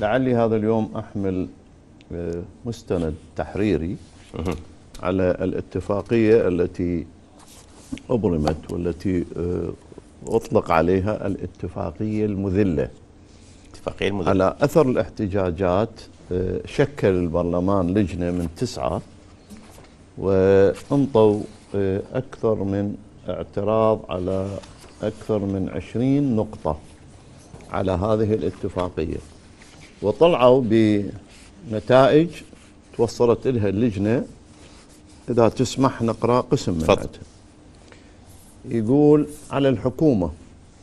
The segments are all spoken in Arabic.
لعلي هذا اليوم أحمل آه، مستند تحريري على الاتفاقية التي أبرمت والتي آه، أطلق عليها الاتفاقية المذلة اتفاقية المذلة على أثر الاحتجاجات آه، شكل البرلمان لجنة من تسعة وانطوا أكثر من اعتراض على أكثر من عشرين نقطة على هذه الاتفاقية وطلعوا بنتائج توصلت لها اللجنة إذا تسمح نقرأ قسم منها يقول على الحكومة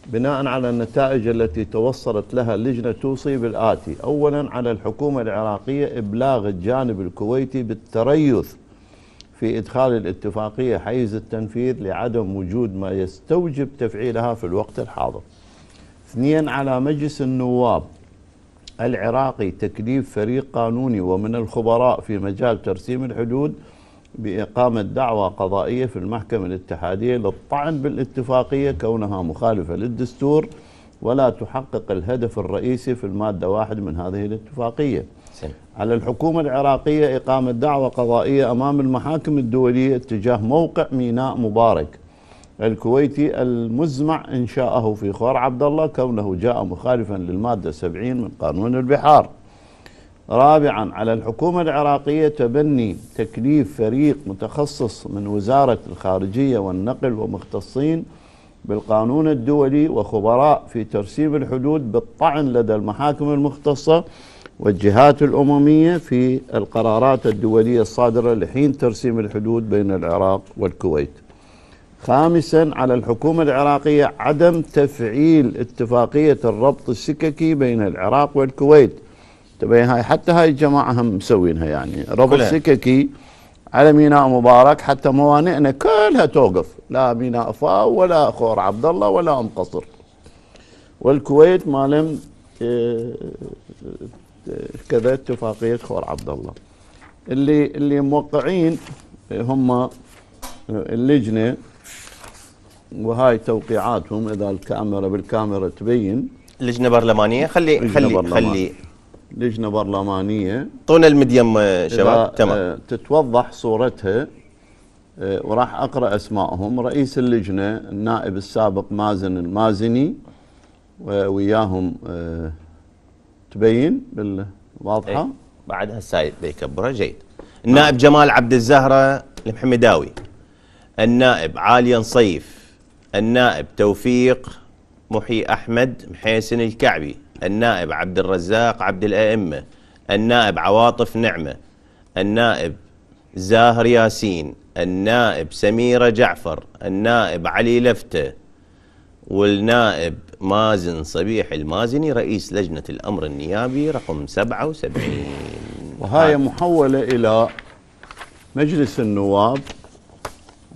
بناء على النتائج التي توصلت لها اللجنة توصي بالآتي أولا على الحكومة العراقية إبلاغ الجانب الكويتي بالتريث في إدخال الاتفاقية حيز التنفيذ لعدم وجود ما يستوجب تفعيلها في الوقت الحاضر اثنين على مجلس النواب العراقي تكليف فريق قانوني ومن الخبراء في مجال ترسيم الحدود بإقامة دعوى قضائية في المحكمة الاتحادية للطعن بالاتفاقية كونها مخالفة للدستور ولا تحقق الهدف الرئيسي في المادة واحد من هذه الاتفاقية سي. على الحكومة العراقية إقامة دعوى قضائية أمام المحاكم الدولية اتجاه موقع ميناء مبارك الكويتي المزمع إنشاءه في خوار عبد الله كونه جاء مخالفا للمادة 70 من قانون البحار رابعا على الحكومة العراقية تبني تكليف فريق متخصص من وزارة الخارجية والنقل ومختصين بالقانون الدولي وخبراء في ترسيم الحدود بالطعن لدى المحاكم المختصة والجهات الأممية في القرارات الدولية الصادرة لحين ترسيم الحدود بين العراق والكويت خامسا على الحكومة العراقية عدم تفعيل اتفاقية الربط السككي بين العراق والكويت تبين إيه هاي حتى هاي الجماعة هم مسوينها يعني ربط سككي على ميناء مبارك حتى موانئنا كلها توقف لا ميناء فاو ولا خور عبد الله ولا ام قصر والكويت ما لم آه، آه، كذا اتفاقية خور عبد الله اللي اللي موقعين هم آه، اللجنة وهاي توقيعاتهم اذا الكاميرا بالكاميرا تبين لجنه برلمانيه خلي لجنة خلي برلمان. خلي لجنه برلمانيه طون المديم آه، شباب آه، تمام تتوضح صورتها آه، وراح اقرا اسمائهم رئيس اللجنه النائب السابق مازن المازني وياهم تبين واضحه ايه بعدها السايد بيكبره جيد نعم. النائب جمال عبد الزهره المحمداوي النائب عالي نصيف النائب توفيق محي أحمد محيسن الكعبي النائب عبد الرزاق عبد الأئمة النائب عواطف نعمة النائب زاهر ياسين النائب سميرة جعفر النائب علي لفتة والنائب مازن صبيح المازني رئيس لجنة الأمر النيابي رقم 77 وهاي محولة إلى مجلس النواب